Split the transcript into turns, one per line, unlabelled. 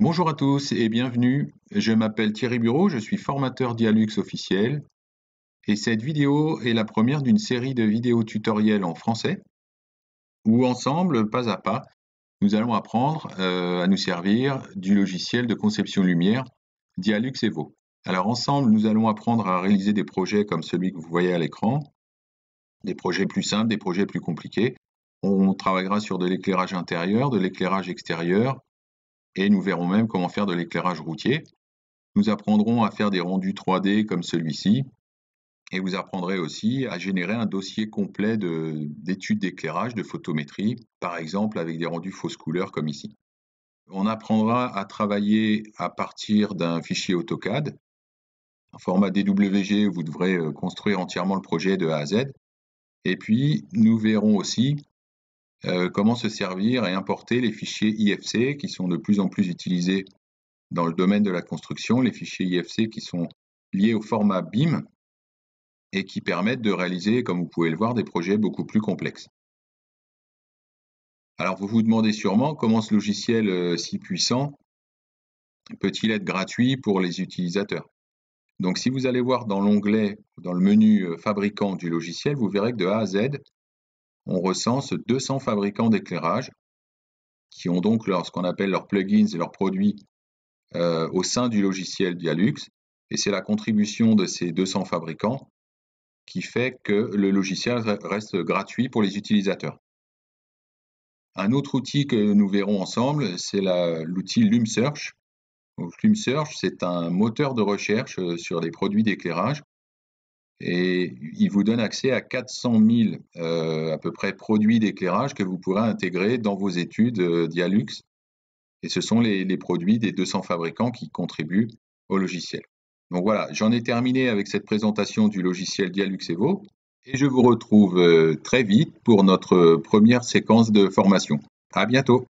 Bonjour à tous et bienvenue. Je m'appelle Thierry Bureau, je suis formateur Dialux officiel et cette vidéo est la première d'une série de vidéos tutoriels en français où ensemble, pas à pas, nous allons apprendre euh, à nous servir du logiciel de conception lumière Dialux Evo. Alors ensemble, nous allons apprendre à réaliser des projets comme celui que vous voyez à l'écran, des projets plus simples, des projets plus compliqués. On travaillera sur de l'éclairage intérieur, de l'éclairage extérieur, et nous verrons même comment faire de l'éclairage routier. Nous apprendrons à faire des rendus 3D comme celui-ci, et vous apprendrez aussi à générer un dossier complet d'études d'éclairage, de photométrie, par exemple avec des rendus fausses couleurs comme ici. On apprendra à travailler à partir d'un fichier AutoCAD. En format DWG, vous devrez euh, construire entièrement le projet de A à Z. Et puis, nous verrons aussi euh, comment se servir et importer les fichiers IFC qui sont de plus en plus utilisés dans le domaine de la construction, les fichiers IFC qui sont liés au format BIM et qui permettent de réaliser, comme vous pouvez le voir, des projets beaucoup plus complexes. Alors vous vous demandez sûrement comment ce logiciel euh, si puissant peut-il être gratuit pour les utilisateurs donc si vous allez voir dans l'onglet, dans le menu euh, fabricant du logiciel, vous verrez que de A à Z, on recense 200 fabricants d'éclairage qui ont donc ce qu'on appelle leurs plugins et leurs produits euh, au sein du logiciel Dialux. Et c'est la contribution de ces 200 fabricants qui fait que le logiciel reste gratuit pour les utilisateurs. Un autre outil que nous verrons ensemble, c'est l'outil LumeSearch. FlumeSearch, c'est un moteur de recherche euh, sur les produits d'éclairage et il vous donne accès à 400 000 euh, à peu près produits d'éclairage que vous pourrez intégrer dans vos études euh, Dialux. Et ce sont les, produits des 200 fabricants qui contribuent au logiciel. Donc voilà, j'en ai terminé avec cette présentation du logiciel Dialux Evo et je vous retrouve très vite pour notre première séquence de formation. À bientôt!